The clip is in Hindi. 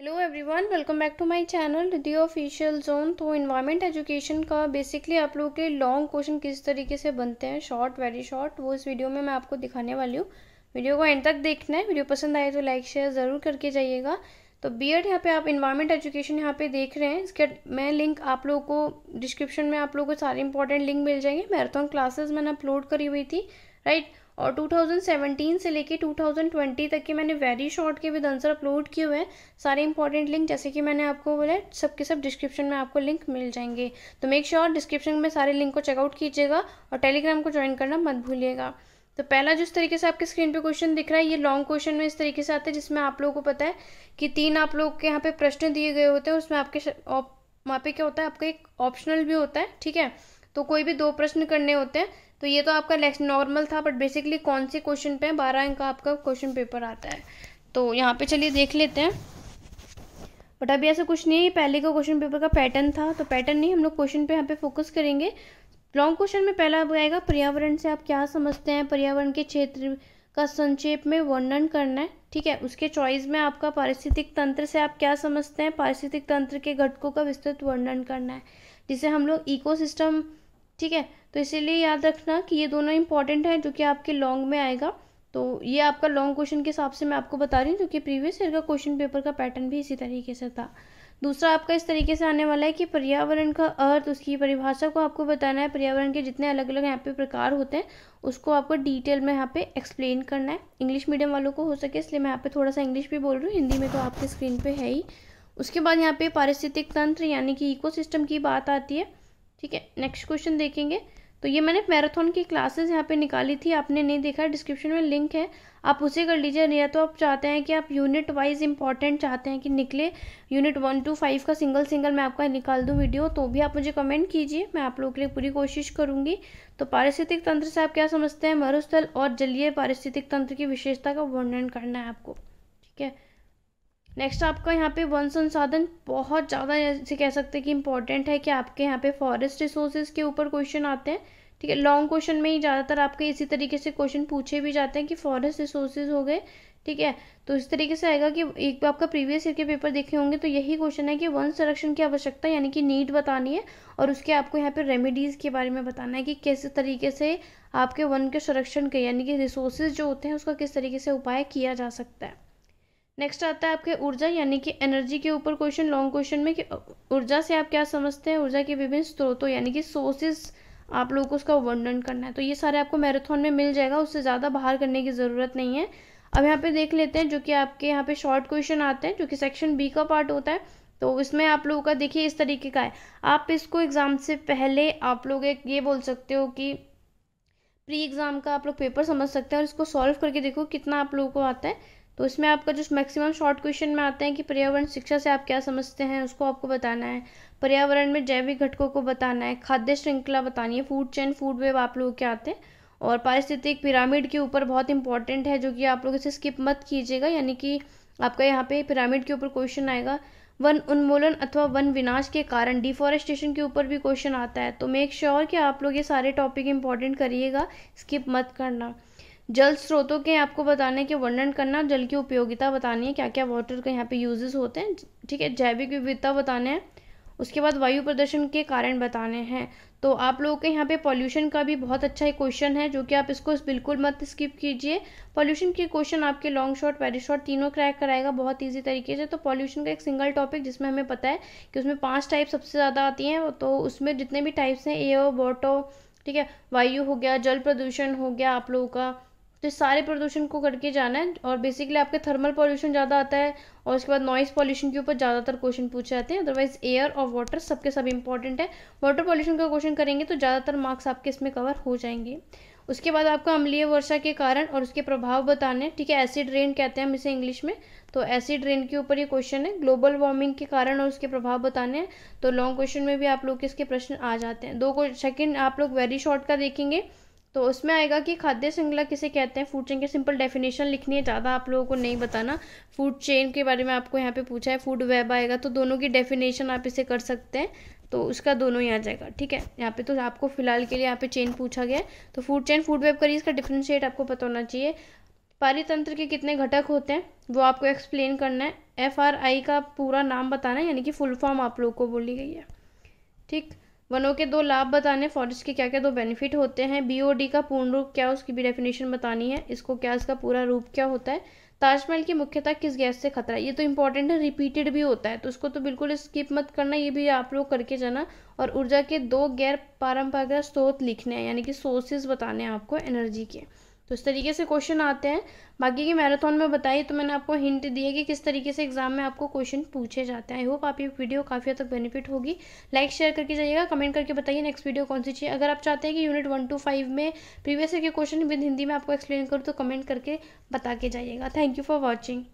hello everyone welcome back to my channel the official zone तो इन्वायरमेंट एजुकेशन का बेसिकली आप लोगों के लॉन्ग क्वेश्चन किस तरीके से बनते हैं शॉर्ट वेरी शॉर्ट वो इस वीडियो में मैं आपको दिखाने वाली हूँ वीडियो को एंड तक देखना है वीडियो पसंद आए तो लाइक शेयर ज़रूर करके जाइएगा तो बी एड यहाँ पे आप इन्वायरमेंट एजुकेशन यहाँ पे देख रहे हैं इसके मैं लिंक आप लोगों को डिस्क्रिप्शन में आप लोगों को सारे इंपॉर्टेंट लिंक मिल जाएंगे मैराथन क्लासेज मैंने अपलोड करी हुई थी राइट और 2017 से लेके 2020 तक के मैंने वेरी शॉर्ट के विद आंसर अपलोड किए हुए हैं सारे इंपॉर्टेंट लिंक जैसे कि मैंने आपको बोला सब के सब डिस्क्रिप्शन में आपको लिंक मिल जाएंगे तो मेक श्योर डिस्क्रिप्शन में सारे लिंक को चेकआउट कीजिएगा और टेलीग्राम को ज्वाइन करना मत भूलिएगा तो पहला जिस तरीके से आपके स्क्रीन पे क्वेश्चन दिख रहा है ये लॉन्ग क्वेश्चन में इस तरीके से आता है जिसमें आप लोगों को पता है कि तीन आप लोग के यहाँ पे प्रश्न दिए गए होते हैं उसमें आपके वहाँ पे क्या होता है आपका एक ऑप्शनल भी होता है ठीक है तो कोई भी दो प्रश्न करने होते हैं तो ये तो आपका नेक्स्ट नॉर्मल था बट बेसिकली कौन से क्वेश्चन पे बारह अंक का आपका क्वेश्चन पेपर आता है तो यहाँ पे चलिए देख लेते हैं बट अभी ऐसा कुछ नहीं है पहले का क्वेश्चन पेपर का पैटर्न था तो पैटर्न नहीं हम लोग क्वेश्चन पे यहाँ पे फोकस करेंगे लॉन्ग क्वेश्चन में पहला आएगा पर्यावरण से आप क्या समझते हैं पर्यावरण के क्षेत्र का संक्षेप में वर्णन करना है ठीक है उसके चॉइस में आपका पारिस्थितिक तंत्र से आप क्या समझते हैं पारिस्थितिक तंत्र के घटकों का विस्तृत वर्णन करना है जिसे हम लोग इकोसिस्टम ठीक है तो इसीलिए याद रखना कि ये दोनों इंपॉर्टेंट हैं जो कि आपके लॉन्ग में आएगा तो ये आपका लॉन्ग क्वेश्चन के हिसाब से मैं आपको बता रही हूँ जो कि प्रीवियस ईयर का क्वेश्चन पेपर का पैटर्न भी इसी तरीके से था दूसरा आपका इस तरीके से आने वाला है कि पर्यावरण का अर्थ उसकी परिभाषा को आपको बताना है पर्यावरण के जितने अलग अलग यहाँ पे प्रकार होते हैं उसको आपको डिटेल में यहाँ पे एक्सप्लेन करना है इंग्लिश मीडियम वालों को हो सके इसलिए मैं यहाँ पे थोड़ा सा इंग्लिश भी बोल रही हूँ हिंदी में तो आपके स्क्रीन पर है ही उसके बाद यहाँ पे पारिस्थितिक तंत्र यानी कि इको की बात आती है ठीक है नेक्स्ट क्वेश्चन देखेंगे तो ये मैंने मैराथन की क्लासेस यहाँ पे निकाली थी आपने नहीं देखा डिस्क्रिप्शन में लिंक है आप उसे कर लीजिए या तो आप चाहते हैं कि आप यूनिट वाइज इंपॉर्टेंट चाहते हैं कि निकले यूनिट वन टू फाइव का सिंगल सिंगल मैं आपका निकाल दूँ वीडियो तो भी आप मुझे कमेंट कीजिए मैं आप लोगों के लिए पूरी कोशिश करूँगी तो पारिस्थितिक तंत्र से आप क्या समझते हैं मरुस्थल और जलीय पारिस्थितिक तंत्र की विशेषता का वर्णन करना है आपको ठीक है नेक्स्ट आपका यहाँ पे वन संसाधन बहुत ज़्यादा ऐसे कह सकते हैं कि इंपॉर्टेंट है कि आपके यहाँ पे फॉरेस्ट रिसोर्सेज के ऊपर क्वेश्चन आते हैं ठीक है लॉन्ग क्वेश्चन में ही ज़्यादातर आपके इसी तरीके से क्वेश्चन पूछे भी जाते हैं कि फॉरेस्ट रिसोर्सेज हो गए ठीक है तो इस तरीके से आएगा कि एक आपका प्रीवियस ईयर के पेपर देखे होंगे तो यही क्वेश्चन है कि वन संरक्षण की आवश्यकता यानी कि नीड बतानी है और उसके आपको यहाँ पे रेमेडीज़ के बारे में बताना है कि किस तरीके से आपके वन के संरक्षण के यानी कि रिसोर्सेज जो होते हैं उसका किस तरीके से उपाय किया जा सकता है नेक्स्ट आता है आपके ऊर्जा यानी कि एनर्जी के ऊपर क्वेश्चन लॉन्ग क्वेश्चन में कि ऊर्जा से आप क्या समझते हैं ऊर्जा के विभिन्न स्रोतों यानी कि सोर्सेस आप लोगों को उसका वर्णन करना है तो ये सारे आपको मैराथन में मिल जाएगा उससे ज़्यादा बाहर करने की ज़रूरत नहीं है अब यहाँ पे देख लेते हैं जो कि आपके यहाँ पे शॉर्ट क्वेश्चन आते हैं जो कि सेक्शन बी का पार्ट होता है तो इसमें आप लोगों का देखिए इस तरीके का है आप इसको एग्ज़ाम से पहले आप लोग एक ये बोल सकते हो कि प्री एग्ज़ाम का आप लोग पेपर समझ सकते हैं और इसको सॉल्व करके देखो कितना आप लोगों को आता है तो इसमें आपका जो मैक्सिमम शॉर्ट क्वेश्चन में आते हैं कि पर्यावरण शिक्षा से आप क्या समझते हैं उसको आपको बताना है पर्यावरण में जैविक घटकों को बताना है खाद्य श्रृंखला बतानी है फूड चैन फूड वेब आप लोगों के आते हैं और पारिस्थितिक पिरामिड के ऊपर बहुत इंपॉर्टेंट है जो कि आप लोग इसे स्किप मत कीजिएगा यानी कि आपका यहाँ पे पिरामिड के ऊपर क्वेश्चन आएगा वन उन्मूलन अथवा वन विनाश के कारण डिफॉरेस्टेशन के ऊपर भी क्वेश्चन आता है तो मेक श्योर sure कि आप लोग ये सारे टॉपिक इंपॉर्टेंट करिएगा स्किप मत करना जल स्रोतों के आपको बताने के वर्णन करना जल की उपयोगिता बतानी है क्या क्या वाटर के यहाँ पे यूजेस होते हैं ठीक है जैविक विविधता बताने हैं उसके बाद वायु प्रदूषण के कारण बताने हैं तो आप लोगों के यहाँ पे पॉल्यूशन का भी बहुत अच्छा एक क्वेश्चन है जो कि आप इसको बिल्कुल मत स्किप कीजिए पॉल्यूशन के क्वेश्चन आपके लॉन्ग शॉट वेरी शॉट तीनों क्रैक कराएगा बहुत ईजी तरीके से तो पॉल्यूशन का एक सिंगल टॉपिक जिसमें हमें पता है कि उसमें पाँच टाइप सबसे ज़्यादा आती हैं तो उसमें जितने भी टाइप्स हैं एयर वाटर ठीक है वायु हो गया जल प्रदूषण हो गया आप लोगों का तो सारे प्रदूषण को करके जाना है और बेसिकली आपके थर्मल पॉल्यूशन ज़्यादा आता है और उसके बाद नॉइज़ पॉल्यूशन के ऊपर ज़्यादातर क्वेश्चन पूछे जाते हैं अदरवाइज एयर और वाटर सबके सब इंपॉर्टेंट है वाटर पॉल्यूशन का क्वेश्चन करेंगे तो ज़्यादातर मार्क्स आपके इसमें कवर हो जाएंगे उसके बाद आपका अम्लीय वर्षा के कारण और उसके प्रभाव बताने ठीक है एसिड रेन कहते हैं हम इसे इंग्लिश में तो एसिड रेन के ऊपर ये क्वेश्चन है ग्लोबल वार्मिंग के कारण और उसके प्रभाव बताने हैं तो लॉन्ग क्वेश्चन में भी आप लोग के इसके प्रश्न आ जाते हैं दो सेकेंड आप लोग वेरी शॉर्ट का देखेंगे तो उसमें आएगा कि खाद्य श्रृंखला किसे कहते हैं फूड चेन के सिंपल डेफिनेशन लिखनी है ज़्यादा आप लोगों को नहीं बताना फूड चेन के बारे में आपको यहाँ पे पूछा है फूड वेब आएगा तो दोनों की डेफिनेशन आप इसे कर सकते हैं तो उसका दोनों ही आ जाएगा ठीक है यहाँ पे तो आपको फिलहाल के लिए यहाँ पे चेन पूछा गया है तो फूड चेन फूड वेब करिए इसका डिफ्रेंशिएट आपको पता होना चाहिए पारितंत्र के कितने घटक होते हैं वो आपको एक्सप्लेन करना है एफ आर आई का पूरा नाम बताना है यानी कि फुल फॉर्म आप लोग को बोली गई है ठीक वनों के दो लाभ बताने फॉरेस्ट के क्या क्या दो बेनिफिट होते हैं बीओडी का पूर्ण रूप क्या उसकी भी डेफिनेशन बतानी है इसको क्या इसका पूरा रूप क्या होता है ताजमहल की मुख्यतः किस गैस से खतरा ये तो इंपॉर्टेंट है रिपीटेड भी होता है तो उसको तो बिल्कुल स्किप मत करना ये भी आप लोग करके जाना और ऊर्जा के दो गैर पारंपरिक स्रोत लिखने हैं यानी कि सोर्सेज बताने हैं आपको एनर्जी के तो इस तरीके से क्वेश्चन आते हैं बाकी की मैराथन में बताइए तो मैंने आपको हिंट दिया कि किस तरीके से एग्जाम में आपको क्वेश्चन पूछे जाते हैं आई होप आप ये वीडियो काफ़ी हद तक बेनिफिट होगी लाइक शेयर करके जाइएगा कमेंट करके बताइए नेक्स्ट वीडियो कौन सी चाहिए अगर आप चाहते हैं कि यूनिट वन टू फाइव में प्रीवियस ईयर के क्वेश्चन विद हिंदी में आपको एक्सप्लेन करूँ तो कमेंट करके बता के जाइएगा थैंक यू फॉर वॉचिंग